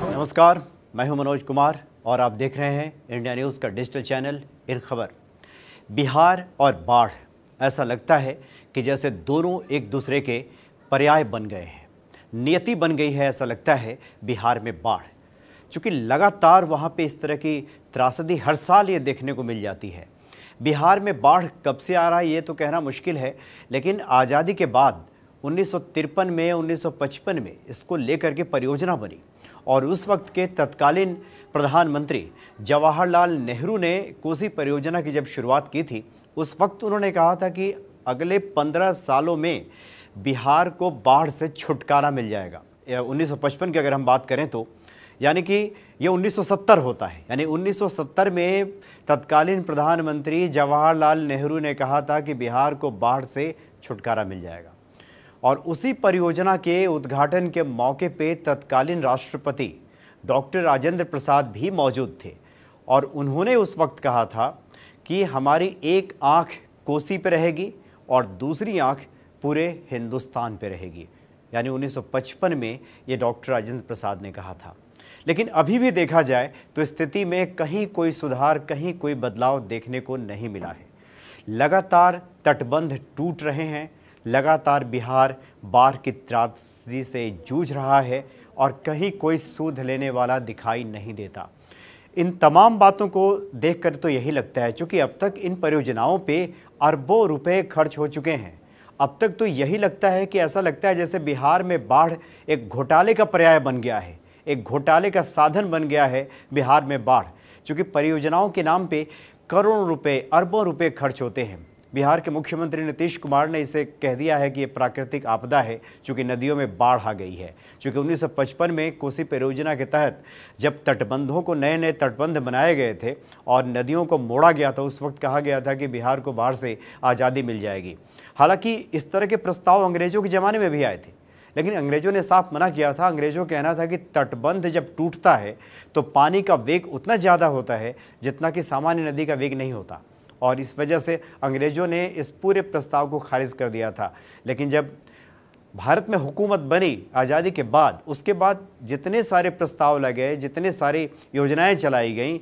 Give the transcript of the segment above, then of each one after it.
नमस्कार मैं हूं मनोज कुमार और आप देख रहे हैं इंडिया न्यूज़ का डिजिटल चैनल इन खबर बिहार और बाढ़ ऐसा लगता है कि जैसे दोनों एक दूसरे के पर्याय बन गए हैं नियति बन गई है ऐसा लगता है बिहार में बाढ़ चूँकि लगातार वहाँ पे इस तरह की त्रासदी हर साल ये देखने को मिल जाती है बिहार में बाढ़ कब से आ रहा है ये तो कहना मुश्किल है लेकिन आज़ादी के बाद उन्नीस में उन्नीस में इसको लेकर के परियोजना बनी और उस वक्त के तत्कालीन प्रधानमंत्री जवाहरलाल नेहरू ने कोसी परियोजना की जब शुरुआत की थी उस वक्त उन्होंने कहा था कि अगले पंद्रह सालों में बिहार को बाढ़ से छुटकारा मिल जाएगा 1955 की अगर हम बात करें तो यानी कि ये 1970 होता है यानी 1970 में तत्कालीन प्रधानमंत्री जवाहरलाल नेहरू ने कहा था कि बिहार को बाढ़ से छुटकारा मिल जाएगा और उसी परियोजना के उद्घाटन के मौके पे तत्कालीन राष्ट्रपति डॉक्टर राजेंद्र प्रसाद भी मौजूद थे और उन्होंने उस वक्त कहा था कि हमारी एक आँख कोसी पे रहेगी और दूसरी आँख पूरे हिंदुस्तान पे रहेगी यानी 1955 में ये डॉक्टर राजेंद्र प्रसाद ने कहा था लेकिन अभी भी देखा जाए तो स्थिति में कहीं कोई सुधार कहीं कोई बदलाव देखने को नहीं मिला है लगातार तटबंध टूट रहे हैं लगातार बिहार बाढ़ की त्रासदी से जूझ रहा है और कहीं कोई सूद लेने वाला दिखाई नहीं देता इन तमाम बातों को देखकर तो यही लगता है चूँकि अब तक इन परियोजनाओं पे अरबों रुपए खर्च हो चुके हैं अब तक तो यही लगता है कि ऐसा लगता है जैसे बिहार में बाढ़ एक घोटाले का पर्याय बन गया है एक घोटाले का साधन बन गया है बिहार में बाढ़ चूँकि परियोजनाओं के नाम पे करोड़ों रुपए अरबों रुपए खर्च होते हैं बिहार के मुख्यमंत्री नीतीश कुमार ने इसे कह दिया है कि ये प्राकृतिक आपदा है चूँकि नदियों में बाढ़ आ गई है चूँकि 1955 में कोसी परियोजना के तहत जब तटबंधों को नए नए तटबंध बनाए गए थे और नदियों को मोड़ा गया था उस वक्त कहा गया था कि बिहार को बाढ़ से आज़ादी मिल जाएगी हालांकि इस तरह के प्रस्ताव अंग्रेज़ों के ज़माने में भी आए थे लेकिन अंग्रेजों ने साफ मना किया था अंग्रेजों का कहना था कि तटबंध जब टूटता है तो पानी का वेग उतना ज़्यादा होता है जितना कि सामान्य नदी का वेग नहीं होता और इस वजह से अंग्रेज़ों ने इस पूरे प्रस्ताव को खारिज कर दिया था लेकिन जब भारत में हुकूमत बनी आज़ादी के बाद उसके बाद जितने सारे प्रस्ताव लगे जितने सारी योजनाएं चलाई गईं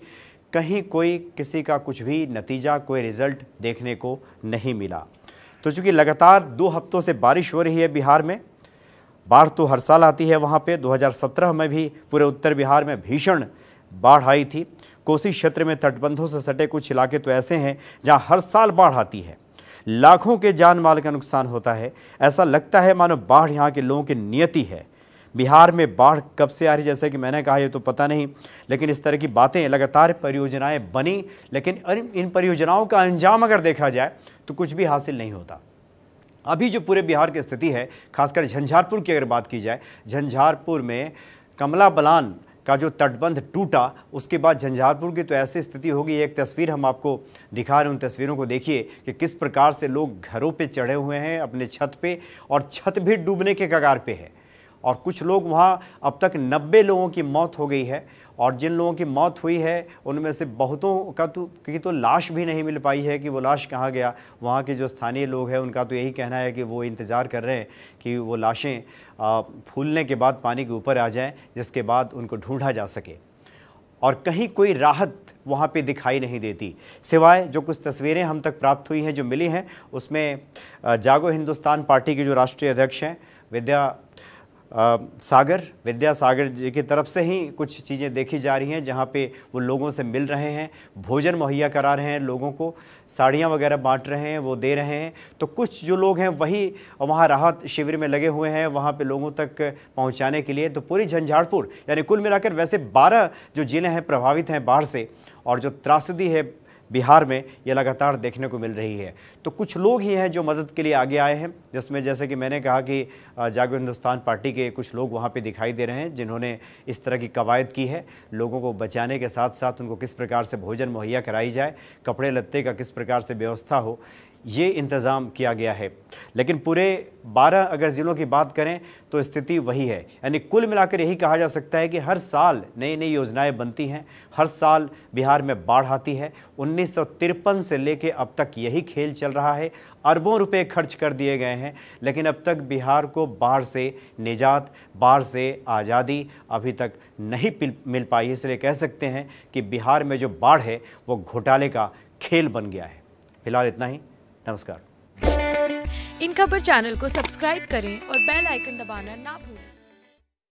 कहीं कोई किसी का कुछ भी नतीजा कोई रिज़ल्ट देखने को नहीं मिला तो चूँकि लगातार दो हफ्तों से बारिश हो रही है बिहार में बाढ़ तो हर साल आती है वहाँ पे 2017 में भी पूरे उत्तर बिहार में भीषण बाढ़ आई थी कोसी क्षेत्र में तटबंधों से सटे कुछ इलाके तो ऐसे हैं जहां हर साल बाढ़ आती है लाखों के जान माल का नुकसान होता है ऐसा लगता है मानो बाढ़ यहाँ के लोगों की नियति है बिहार में बाढ़ कब से आ रही जैसे कि मैंने कहा ये तो पता नहीं लेकिन इस तरह की बातें लगातार परियोजनाएं बनी लेकिन इन परियोजनाओं का अंजाम अगर देखा जाए तो कुछ भी हासिल नहीं होता अभी जो पूरे बिहार की स्थिति है खासकर झंझारपुर की अगर बात की जाए झंझारपुर में कमला बलान का जो तटबंध टूटा उसके बाद झंझारपुर की तो ऐसी स्थिति होगी एक तस्वीर हम आपको दिखा रहे हैं उन तस्वीरों को देखिए कि किस प्रकार से लोग घरों पे चढ़े हुए हैं अपने छत पे और छत भी डूबने के कगार पे है और कुछ लोग वहाँ अब तक नब्बे लोगों की मौत हो गई है और जिन लोगों की मौत हुई है उनमें से बहुतों का तो की तो लाश भी नहीं मिल पाई है कि वो लाश कहाँ गया वहाँ के जो स्थानीय लोग हैं उनका तो यही कहना है कि वो इंतज़ार कर रहे हैं कि वो लाशें फूलने के बाद पानी के ऊपर आ जाएं जिसके बाद उनको ढूंढा जा सके और कहीं कोई राहत वहाँ पे दिखाई नहीं देती सिवाय जो कुछ तस्वीरें हम तक प्राप्त हुई हैं जो मिली हैं उसमें जागो हिंदुस्तान पार्टी के जो राष्ट्रीय अध्यक्ष हैं विद्या आ, सागर जी की तरफ से ही कुछ चीज़ें देखी जा रही हैं जहाँ पे वो लोगों से मिल रहे हैं भोजन मुहैया करा रहे हैं लोगों को साड़ियाँ वगैरह बांट रहे हैं वो दे रहे हैं तो कुछ जो लोग हैं वही वहाँ राहत शिविर में लगे हुए हैं वहाँ पे लोगों तक पहुँचाने के लिए तो पूरी झंझाड़पुर यानी कुल मिलाकर वैसे बारह जो जिले हैं प्रभावित हैं बाढ़ से और जो त्रासदी है बिहार में ये लगातार देखने को मिल रही है तो कुछ लोग ही हैं जो मदद के लिए आगे आए हैं जिसमें जैसे कि मैंने कहा कि जागो हिंदुस्तान पार्टी के कुछ लोग वहाँ पर दिखाई दे रहे हैं जिन्होंने इस तरह की कवायद की है लोगों को बचाने के साथ साथ उनको किस प्रकार से भोजन मुहैया कराई जाए कपड़े लत्ते का किस प्रकार से व्यवस्था हो ये इंतज़ाम किया गया है लेकिन पूरे 12 अगर ज़िलों की बात करें तो स्थिति वही है यानी कुल मिलाकर यही कहा जा सकता है कि हर साल नई नई योजनाएं बनती हैं हर साल बिहार में बाढ़ आती है उन्नीस से लेके अब तक यही खेल चल रहा है अरबों रुपए खर्च कर दिए गए हैं लेकिन अब तक बिहार को बाढ़ से निजात बाढ़ से आज़ादी अभी तक नहीं मिल पाई इसलिए कह सकते हैं कि बिहार में जो बाढ़ है वो घोटाले का खेल बन गया है फिलहाल इतना ही नमस्कार इन खबर चैनल को सब्सक्राइब करें और बेल आइकन दबाना ना भूलें